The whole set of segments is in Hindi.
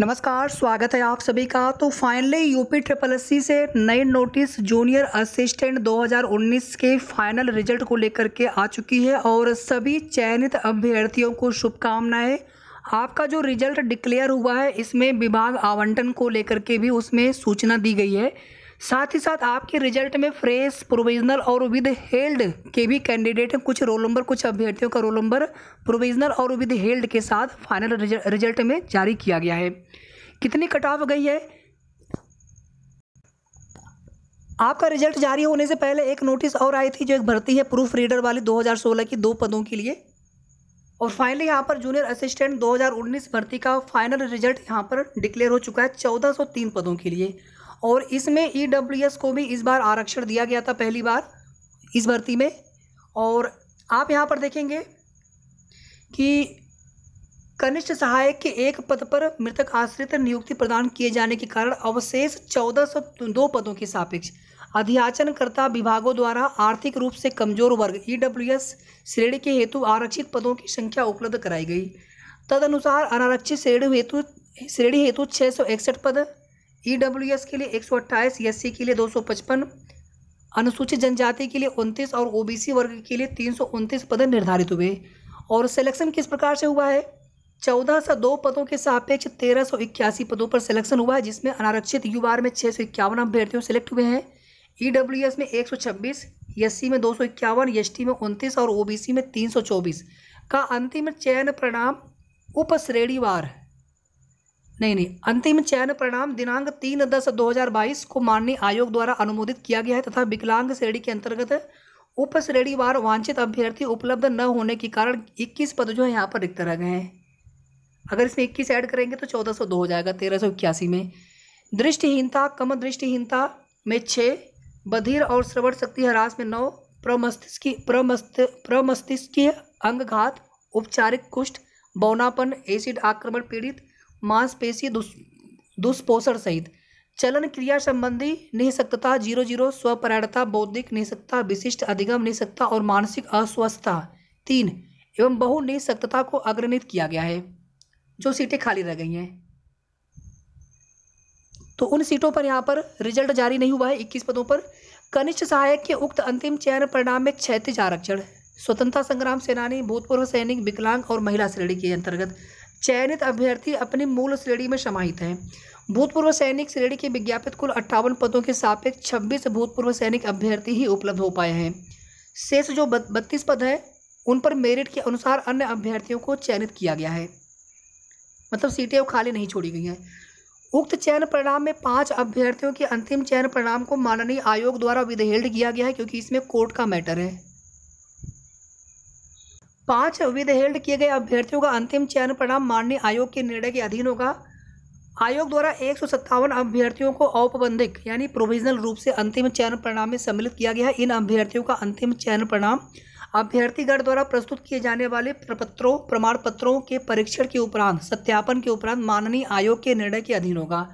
नमस्कार स्वागत है आप सभी का तो फाइनली यूपी ट्रिपल एस से नए नोटिस जूनियर असिस्टेंट 2019 के फाइनल रिजल्ट को लेकर के आ चुकी है और सभी चयनित अभ्यर्थियों को शुभकामनाएं आपका जो रिजल्ट डिक्लेयर हुआ है इसमें विभाग आवंटन को लेकर के भी उसमें सूचना दी गई है साथ ही साथ आपके रिजल्ट में फ्रेश प्रोविजनल और विद हेल्ड के भी कैंडिडेट कुछ रोल नंबर कुछ अभ्यर्थियों का रोल नंबर प्रोविजनल और विद हेल्ड के साथ फाइनल रिजल्ट में जारी किया गया है कितनी कट ऑफ गई है आपका रिजल्ट जारी होने से पहले एक नोटिस और आई थी जो एक भर्ती है प्रूफ रीडर वाली 2016 की दो पदों के लिए और फाइनली यहाँ पर जूनियर असिस्टेंट 2019 भर्ती का फाइनल रिजल्ट यहाँ पर डिक्लेयर हो चुका है 1403 पदों के लिए और इसमें ई e को भी इस बार आरक्षण दिया गया था पहली बार इस भर्ती में और आप यहाँ पर देखेंगे कि कनिष्ठ सहायक के एक पद पर मृतक आश्रित नियुक्ति प्रदान किए जाने के कारण अवशेष चौदह सौ दो पदों के सापेक्ष अधियाचनकर्ता विभागों द्वारा आर्थिक रूप से कमजोर वर्ग ई e श्रेणी के हेतु आरक्षित पदों की संख्या उपलब्ध कराई गई तदनुसार अनारक्षित श्रेणी हेतु श्रेणी हेतु छः सौ इकसठ पद एस के लिए एक सौ के लिए दो अनुसूचित जनजाति के लिए उनतीस और सी वर्ग के लिए तीन पद निर्धारित हुए और सिलेक्शन किस प्रकार से हुआ है चौदह सौ दो पदों के सापेक्ष तेरह सौ इक्यासी पदों पर सिलेक्शन हुआ है जिसमें अनारक्षित यू आर में छः सौ इक्यावन अभ्यर्थियों सिलेक्ट हुए हैं ई डब्ल्यू एस में एक सौ छब्बीस एस सी में दो सौ इक्यावन एस टी में उनतीस और ओ बी सी में तीन सौ चौबीस का अंतिम चयन परिणाम उप श्रेणीवार नहीं नहीं अंतिम चयन परिणाम दिनांक तीन दस दो हजार बाईस को माननीय आयोग द्वारा अनुमोदित किया गया है तथा विकलांग श्रेणी के अंतर्गत उप श्रेणी वार वांछित अभ्यर्थी उपलब्ध न होने के कारण इक्कीस पद जो है यहाँ पर रिक्त रह गए हैं अगर इसमें इक्कीस ऐड करेंगे तो चौदह सौ दो हो जाएगा तेरह सौ इक्यासी में दृष्टिहीनता कम दृष्टिहीनता में छः बधिर और श्रवण शक्ति ह्रास में नौ प्रमस्तिष्क प्रमस्त प्रमस्तिष्कीय अंगघात उपचारिक कुष्ठ बौनापन एसिड आक्रमण पीड़ित मांसपेशी दुष्पोषण सहित चलन क्रिया संबंधी निःशक्तता जीरो जीरो स्वपरायणता बौद्धिक निःशक्तता विशिष्ट अधिगम निःशक्तता और मानसिक अस्वस्थता तीन एवं बहु निःशक्तता को अग्रणित किया गया है जो सीटें खाली रह गई हैं तो उन सीटों पर यहाँ पर रिजल्ट जारी नहीं हुआ है इक्कीस पदों पर कनिष्ठ सहायक के उक्त अंतिम चयन परिणाम में क्षैतिज आरक्षण स्वतंत्रता संग्राम सेनानी भूतपूर्व सैनिक विकलांग और महिला श्रेणी के अंतर्गत चयनित अभ्यर्थी अपनी मूल श्रेणी में समाहित हैं भूतपूर्व सैनिक श्रेणी के विज्ञापित कुल अट्ठावन पदों के सापेक्ष छब्बीस भूतपूर्व सैनिक अभ्यर्थी ही उपलब्ध हो पाए हैं शेष जो बत्तीस पद हैं उन पर मेरिट के अनुसार अन्य अभ्यर्थियों को चयनित किया गया है मतलब सीटें खाली नहीं छोड़ी गई हैं उक्त चयन परिणाम में पांच अभ्यर्थियों के अंतिम चयन परिणाम को माननीय आयोग द्वारा विधेयल्ड किया गया है क्योंकि इसमें कोर्ट का मैटर है पाँच विदहेल्ड किए गए अभ्यर्थियों का अंतिम चयन परिणाम माननीय आयोग के निर्णय के अधीन होगा आयोग द्वारा एक अभ्यर्थियों को औपबंधिक यानी प्रोविजनल रूप से अंतिम चयन परिणाम में सम्मिलित किया गया है इन अभ्यर्थियों का अंतिम चयन परिणाम अभ्यर्थीगढ़ द्वारा प्रस्तुत किए जाने वाले प्रपत्रों प्रमाण पत्रों के परीक्षण के उपरांत सत्यापन के उपरांत माननीय आयोग के निर्णय के अधीन होगा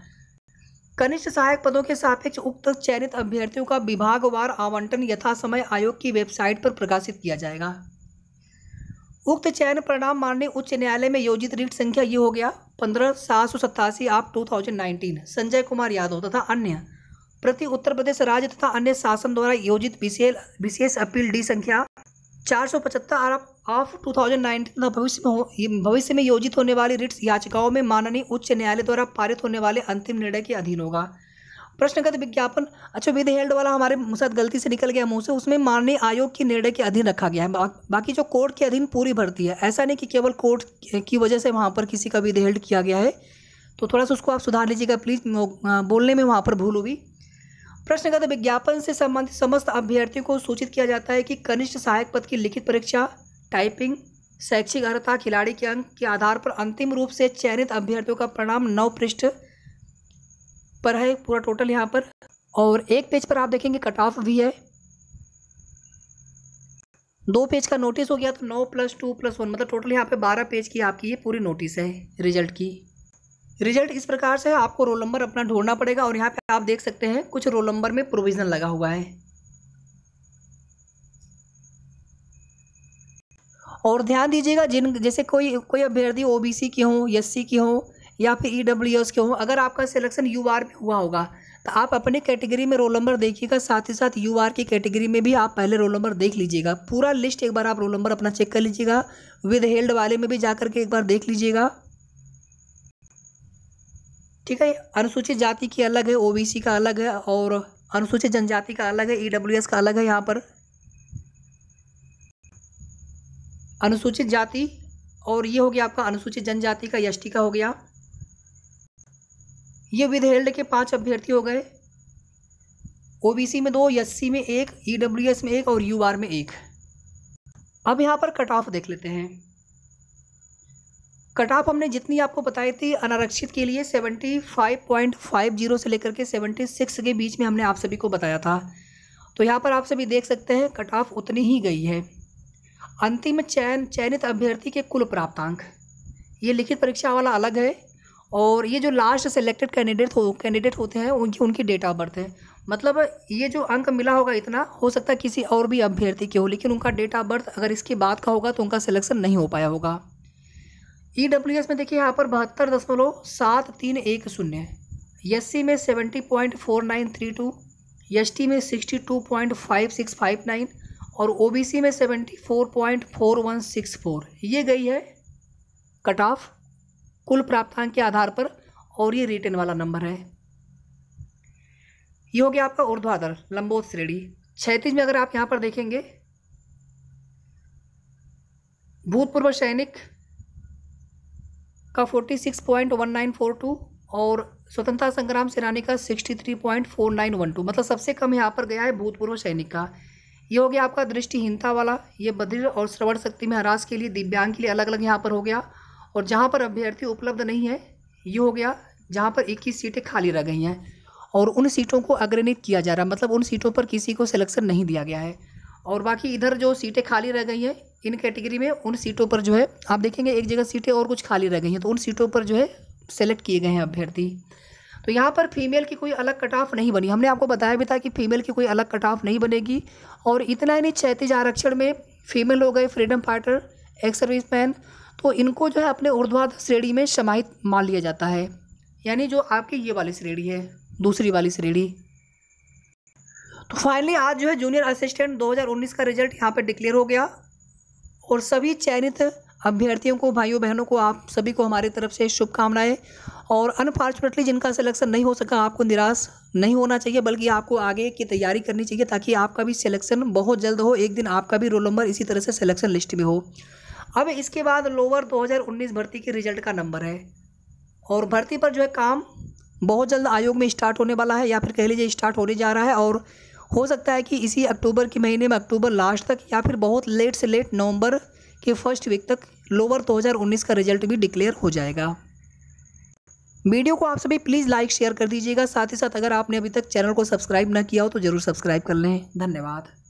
कनिष्ठ सहायक पदों के सापेक्ष उक्त चयनित अभ्यर्थियों का विभागवार आवंटन यथासमय आयोग की वेबसाइट पर प्रकाशित किया जाएगा उक्त चयन परिणाम माननीय उच्च न्यायालय में योजित रीट संख्या ये हो गया पंद्रह सात सौ सत्तासी आप two thousand nineteen Sanjay Kumar Yadav तथा अन्य प्रति उत्तर प्रदेश राज्य तथा अन्य शासन द्वारा योजित बीसीएल बीसीएस अपील डी संख्या चार सौ पचहत्तर ऑफ टू थाउजेंड नाइनटीन तथा भविष्य में भविष्य में योजित होने वाली रिट्स याचिकाओं में माननीय उच्च न्यायालय द्वारा पारित होने वाले अंतिम निर्णय के अधीन होगा प्रश्नगत विज्ञापन अच्छा विधि हेल्ड वाला हमारे साथ गलती से निकल गया मुँह से उसमें माननीय आयोग के निर्णय के अधीन रखा गया है बा, बाकी जो कोर्ट के अधीन पूरी भर्ती है ऐसा नहीं कि केवल कोर्ट की वजह से वहाँ पर किसी का विधि हेल्ड किया गया है तो थोड़ा सा उसको आप सुधार लीजिएगा प्लीज़ बोलने में वहाँ पर भूल हुई प्रश्नगत विज्ञापन से संबंधित समस्त अभ्यर्थियों को सूचित किया जाता है कि कनिष्ठ सहायक पद की लिखित परीक्षा टाइपिंग शैक्षिक अर्था खिलाड़ी के अंक के आधार पर अंतिम रूप से चयनित अभ्यर्थियों का परिणाम नौ पृष्ठ पर है पूरा टोटल यहाँ पर और एक पेज पर आप देखेंगे कट ऑफ भी है दो पेज का नोटिस हो गया तो नौ प्लस टू प्लस वन मतलब टोटल यहाँ पे बारह पेज की आपकी ये पूरी नोटिस है रिजल्ट की रिजल्ट इस प्रकार से आपको रोल नंबर अपना ढूंढना पड़ेगा और यहाँ पे आप देख सकते हैं कुछ रोल नंबर में प्रोविज़न लगा हुआ है और ध्यान दीजिएगा जिन जैसे कोई कोई अभ्यर्थी ओबीसी हो हों सी की हों या फिर ई डब्ल्यू एस के हों अगर आपका सिलेक्शन यू आर में हुआ होगा तो आप अपने कैटेगरी में रोल नंबर देखिएगा साथ ही साथ यू आर की कैटेगरी में भी आप पहले रोल नंबर देख लीजिएगा पूरा लिस्ट एक बार आप रोल नंबर अपना चेक कर लीजिएगा विद हेल्ड वाले में भी जा के एक बार देख लीजिएगा ठीक है अनुसूचित जाति की अलग है ओबीसी का अलग है और अनुसूचित जनजाति का अलग है ईडब्ल्यूएस e का अलग है यहाँ पर अनुसूचित जाति और ये हो गया आपका अनुसूचित जनजाति का यष्टि का हो गया ये विधेयल्ड के पांच अभ्यर्थी हो गए ओबीसी में दो एससी में एक ईडब्ल्यूएस में एक और यूआर में एक अब यहाँ पर कट ऑफ देख लेते हैं कट ऑफ हमने जितनी आपको बताई थी अनारक्षित के लिए seventy five five point zero से लेकर के सेवेंटी सिक्स के बीच में हमने आप सभी को बताया था तो यहाँ पर आप सभी देख सकते हैं कट ऑफ उतनी ही गई है अंतिम चयन चयनित अभ्यर्थी के कुल प्राप्तांक ये लिखित परीक्षा वाला अलग है और ये जो लास्ट सेलेक्टेड कैंडिडेट हो कैंडिडेट होते हैं उनकी उनकी डेट ऑफ बर्थ है मतलब ये जो अंक मिला होगा इतना हो सकता है किसी और भी अभ्यर्थी के हो लेकिन उनका डेट ऑफ बर्थ अगर इसके बाद का होगा तो उनका सिलेक्शन नहीं हो पाया होगा ई डब्ल्यू एस में देखिए यहाँ पर बहत्तर दशमलव सात तीन एक शून्य एस सी में seventy point four nine three two S T में sixty two point five six five nine और ओ बी सी में seventy four point four one six four ये गई है कट ऑफ कुल प्राप्तांक के आधार पर और ये रिटेन वाला नंबर है ये हो गया आपका ऊर्ध्वाधर लंबोत श्रेणी क्षैतिज में अगर आप यहाँ पर देखेंगे भूतपूर्व सैनिक का forty six point one nine four two और स्वतंत्रता संग्राम सेनानी का sixty three point four nine one two मतलब सबसे कम यहाँ पर गया है भूतपूर्व सैनिक का ये हो गया आपका दृष्टिहीनता वाला ये बद्र और श्रवण शक्ति में हरास के लिए दिव्यांग के लिए अलग अलग यहाँ पर हो गया और जहाँ पर अभ्यर्थी उपलब्ध नहीं है ये हो गया जहाँ पर इक्कीस सीटें खाली रह गई हैं और उन सीटों को अग्रणित किया जा रहा है मतलब उन सीटों पर किसी को सिलेक्शन नहीं दिया गया है और बाकी इधर जो सीटें खाली रह गई हैं इन कैटेगरी में उन सीटों पर जो है आप देखेंगे एक जगह सीटें और कुछ खाली रह गई हैं तो उन सीटों पर जो है सेलेक्ट किए गए हैं अभ्यर्थी तो यहाँ पर फीमेल की कोई अलग कट ऑफ नहीं बनी हमने आपको बताया भी था कि फीमेल की कोई अलग कट ऑफ नहीं बनेगी और इतना ही नहीं क्षैतिज आरक्षण में फीमेल हो गए फ्रीडम फाइटर एक्स मैन तो इनको जो है अपने ऊर्ध्वाधर श्रेणी में समाहित मान लिया जाता है यानी जो आपकी ये वाली श्रेणी है दूसरी वाली श्रेणी तो फाइनली आज जो है जूनियर असिस्टेंट 2019 का रिजल्ट यहाँ पर डिक्लेयर हो गया और सभी चयनित अभ्यर्थियों को भाइयों बहनों को आप सभी को हमारी तरफ से शुभकामनाएं और अनफॉर्चुनेटली जिनका सिलेक्शन नहीं हो सका आपको निराश नहीं होना चाहिए बल्कि आपको आगे की तैयारी करनी चाहिए ताकि आपका भी सिलेक्शन बहुत जल्द हो एक दिन आपका भी रोल नंबर इसी तरह से सिलेक्शन लिस्ट में हो अब इसके बाद लोअर 2019 भर्ती के रिजल्ट का नंबर है और भर्ती पर जो है काम बहुत जल्द आयोग में स्टार्ट होने वाला है या फिर कह लीजिए स्टार्ट होने जा रहा है और हो सकता है कि इसी अक्टूबर के महीने में अक्टूबर लास्ट तक या फिर बहुत लेट से लेट नवंबर के फर्स्ट वीक तक लोअर 2019 का रिजल्ट भी डिक्लेयर हो जाएगा वीडियो को आप सभी प्लीज़ लाइक शेयर कर दीजिएगा साथ ही साथ अगर आपने अभी तक चैनल को सब्सक्राइब ना किया हो तो ज़रूर सब्सक्राइब कर लें धन्यवाद